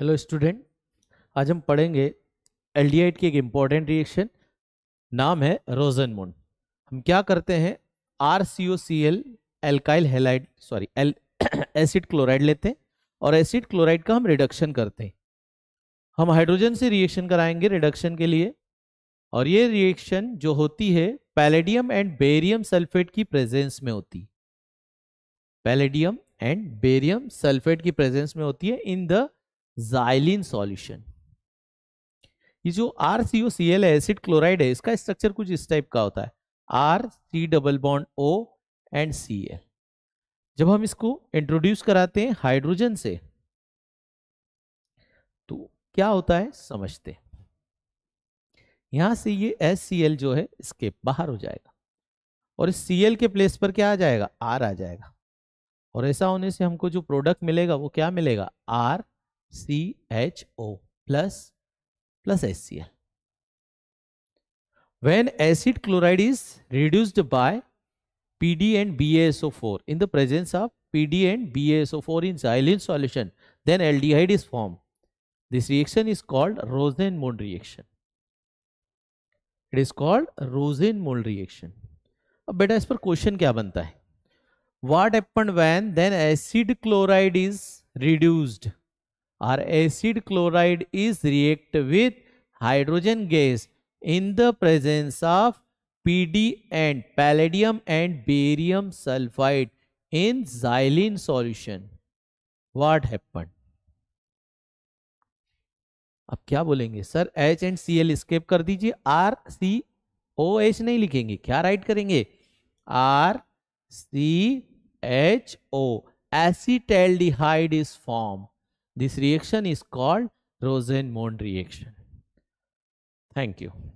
Hello student आज हम पढ़ेंगे एल की एक इम्पॉर्टेंट रिएक्शन नाम है रोजन मोन हम क्या करते हैं R C O C L alkyl halide sorry L acid chloride लेते हैं और एसिड क्लोराइड का हम रिडक्शन करते हैं हम हाइड्रोजन से रिएक्शन कराएंगे रिडक्शन के लिए और ये रिएक्शन जो होती है पैलेडियम एंड बेरियम सल्फेट की प्रेजेंस में होती पैलेडियम एंड बेरियम सल्फेट की प्रेजेंस में होती है इन द जाइलिन सॉल्यूशन ये जो R C O C L acid chloride है इसका स्ट्रक्चर कुछ इस टाइप का होता है R C double bond O and C L जब हम इसको इंट्रोड्यूस कराते हैं हाइड्रोजन से तो क्या होता है समझते हैं यहां से ये एस सी एल जो है इसके बाहर हो जाएगा और इस सी एल के प्लेस पर क्या आ जाएगा आर आ जाएगा और ऐसा होने से हमको जो प्रोडक्ट मिलेगा वो क्या मिलेगा R C H O plus plus S C L when acid chloride is reduced by P D and B S O four in the presence of P D and B S O four in xylene solution then aldehyde is form this reaction is called Rosenmund reaction it is called Rosenmund reaction अब बेटा इस पर question क्या बनता है what happen van then acid chloride is reduced or acid chloride is react with hydrogen gas in the presence of PD and palladium and barium sulfide in xylene solution. What happened? अब क्या बोलेंगे sir H and C L escape कर दीजिए are C O H नहीं लिखेंगे क्या write करेंगे R C H O acetaldehyde is form This reaction is called Rosen-Mohn reaction. Thank you.